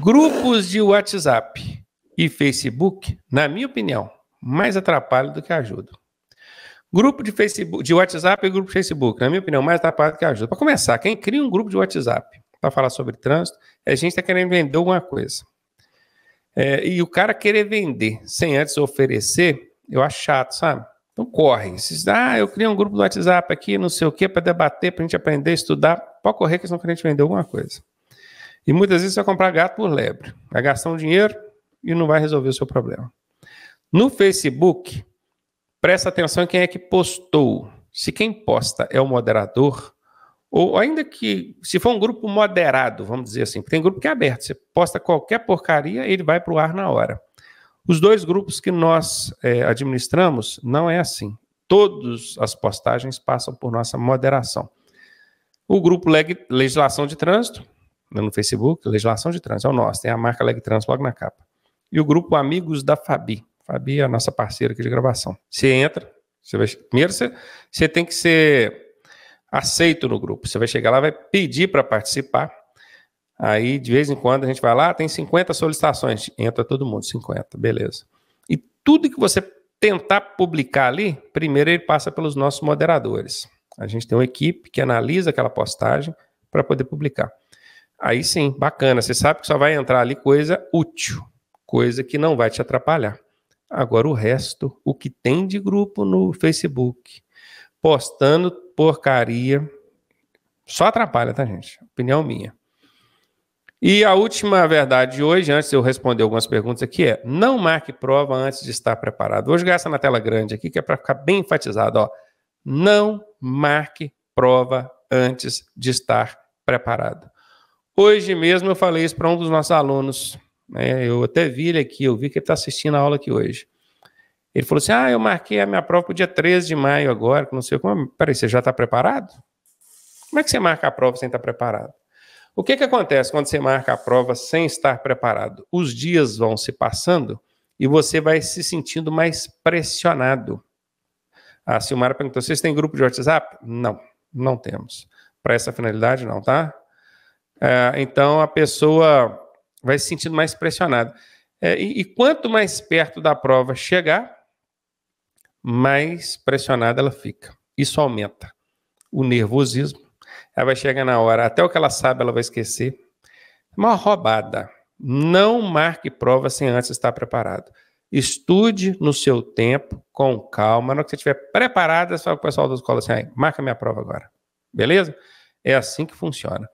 Grupos de WhatsApp e Facebook, na minha opinião, mais atrapalham do que ajudam. Grupo de Facebook, de WhatsApp e grupo de Facebook, na minha opinião, mais atrapalha do que ajuda. Para começar, quem cria um grupo de WhatsApp para falar sobre trânsito, a é gente está querendo vender alguma coisa. É, e o cara querer vender sem antes oferecer, eu acho chato, sabe? Então correm. Ah, eu criei um grupo do WhatsApp aqui, não sei o quê, para debater, para a gente aprender, estudar. Pode correr que eles vão querer te vender alguma coisa. E muitas vezes você vai comprar gato por lebre. Vai gastar um dinheiro e não vai resolver o seu problema. No Facebook, presta atenção em quem é que postou. Se quem posta é o moderador, ou ainda que, se for um grupo moderado, vamos dizer assim, porque tem grupo que é aberto, você posta qualquer porcaria, ele vai para o ar na hora. Os dois grupos que nós é, administramos, não é assim. Todas as postagens passam por nossa moderação. O grupo Legislação de Trânsito, né, no Facebook, Legislação de Trânsito, é o nosso, tem a marca Leg Trans logo na capa. E o grupo Amigos da Fabi. Fabi é a nossa parceira aqui de gravação. Você entra, você vai, primeiro você, você tem que ser aceito no grupo. Você vai chegar lá, vai pedir para participar. Aí, de vez em quando, a gente vai lá, tem 50 solicitações. Entra todo mundo, 50, beleza. E tudo que você tentar publicar ali, primeiro ele passa pelos nossos moderadores. A gente tem uma equipe que analisa aquela postagem para poder publicar. Aí sim, bacana. Você sabe que só vai entrar ali coisa útil, coisa que não vai te atrapalhar. Agora o resto, o que tem de grupo no Facebook, postando porcaria, só atrapalha, tá, gente? Opinião minha. E a última verdade de hoje, antes de eu responder algumas perguntas aqui, é: não marque prova antes de estar preparado. Hoje gasta na tela grande aqui, que é para ficar bem enfatizado, ó. Não marque prova antes de estar preparado. Hoje mesmo eu falei isso para um dos nossos alunos. Né? Eu até vi ele aqui, eu vi que ele está assistindo a aula aqui hoje. Ele falou assim: Ah, eu marquei a minha prova para o dia 13 de maio agora, que não sei como. Peraí, você já está preparado? Como é que você marca a prova sem estar tá preparado? O que, que acontece quando você marca a prova sem estar preparado? Os dias vão se passando e você vai se sentindo mais pressionado. A Silmara perguntou: vocês têm grupo de WhatsApp? Não, não temos. Para essa finalidade, não, tá? É, então a pessoa vai se sentindo mais pressionada. É, e, e, quanto mais perto da prova chegar, mais pressionada ela fica. Isso aumenta o nervosismo. Ela vai chegar na hora, até o que ela sabe, ela vai esquecer. É uma roubada. Não marque prova sem antes estar preparado. Estude no seu tempo, com calma. Na hora que você estiver preparada, só o pessoal da escola assim, marca minha prova agora. Beleza? É assim que funciona.